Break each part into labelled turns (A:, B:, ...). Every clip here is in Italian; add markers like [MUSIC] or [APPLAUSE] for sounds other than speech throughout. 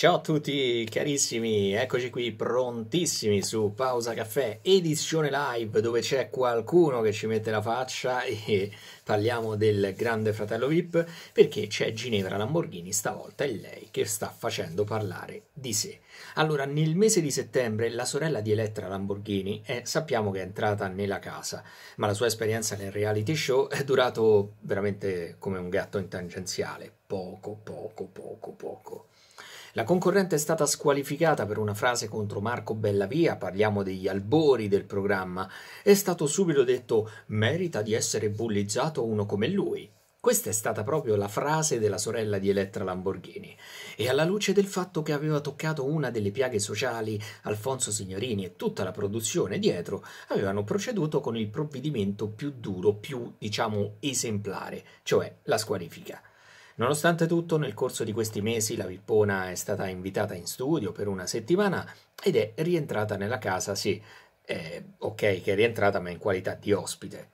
A: Ciao a tutti carissimi, eccoci qui prontissimi su Pausa Caffè, edizione live dove c'è qualcuno che ci mette la faccia [LAUGHS] e parliamo del grande fratello VIP perché c'è Ginevra Lamborghini stavolta è lei che sta facendo parlare di sé. Allora, nel mese di settembre la sorella di Elettra Lamborghini è, eh, sappiamo che è entrata nella casa, ma la sua esperienza nel reality show è durato veramente come un gatto in tangenziale poco, poco, poco, poco. La concorrente è stata squalificata per una frase contro Marco Bellavia, parliamo degli albori del programma, è stato subito detto merita di essere bullizzato uno come lui. Questa è stata proprio la frase della sorella di Elettra Lamborghini e alla luce del fatto che aveva toccato una delle piaghe sociali, Alfonso Signorini e tutta la produzione dietro avevano proceduto con il provvedimento più duro, più diciamo esemplare, cioè la squalifica. Nonostante tutto, nel corso di questi mesi la Vippona è stata invitata in studio per una settimana ed è rientrata nella casa, sì, eh, ok che è rientrata ma in qualità di ospite,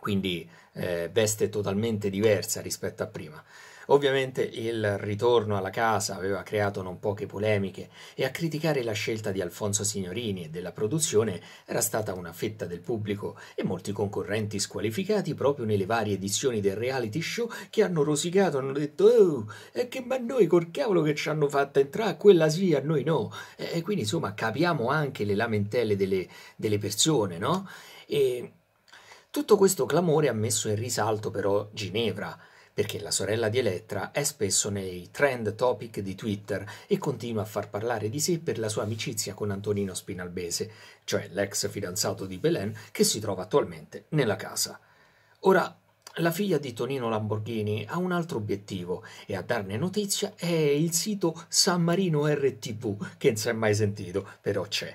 A: quindi eh, veste totalmente diversa rispetto a prima. Ovviamente il ritorno alla casa aveva creato non poche polemiche e a criticare la scelta di Alfonso Signorini e della produzione era stata una fetta del pubblico e molti concorrenti squalificati proprio nelle varie edizioni del reality show che hanno rosicato hanno detto «Oh, è che ma noi col cavolo che ci hanno fatta entrare, quella sì, a noi no!» E quindi insomma capiamo anche le lamentele delle, delle persone, no? E tutto questo clamore ha messo in risalto però Ginevra, perché la sorella di Elettra è spesso nei trend topic di Twitter e continua a far parlare di sé per la sua amicizia con Antonino Spinalbese, cioè l'ex fidanzato di Belen che si trova attualmente nella casa. Ora, la figlia di Tonino Lamborghini ha un altro obiettivo e a darne notizia è il sito San Marino RTV, che non si è mai sentito, però c'è.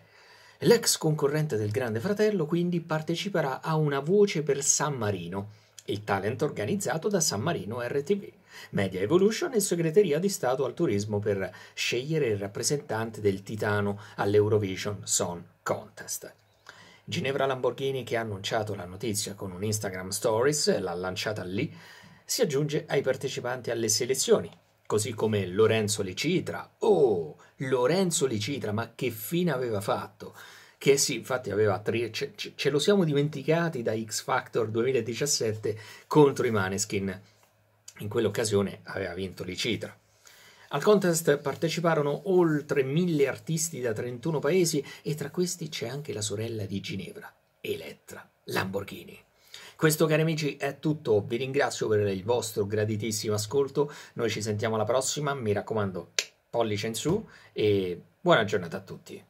A: L'ex concorrente del Grande Fratello quindi parteciperà a una voce per San Marino il talent organizzato da San Marino RTV, Media Evolution e Segreteria di Stato al Turismo per scegliere il rappresentante del titano all'Eurovision Song Contest. Ginevra Lamborghini, che ha annunciato la notizia con un Instagram Stories, l'ha lanciata lì, si aggiunge ai partecipanti alle selezioni, così come Lorenzo Licitra. Oh, Lorenzo Licitra, ma che fine aveva fatto! che sì, infatti aveva tre, ce, ce lo siamo dimenticati da X Factor 2017 contro i Maneskin. In quell'occasione aveva vinto l'Icitra. Al contest parteciparono oltre mille artisti da 31 paesi e tra questi c'è anche la sorella di Ginevra, Elettra Lamborghini. Questo, cari amici, è tutto. Vi ringrazio per il vostro graditissimo ascolto. Noi ci sentiamo alla prossima. Mi raccomando, pollice in su e buona giornata a tutti.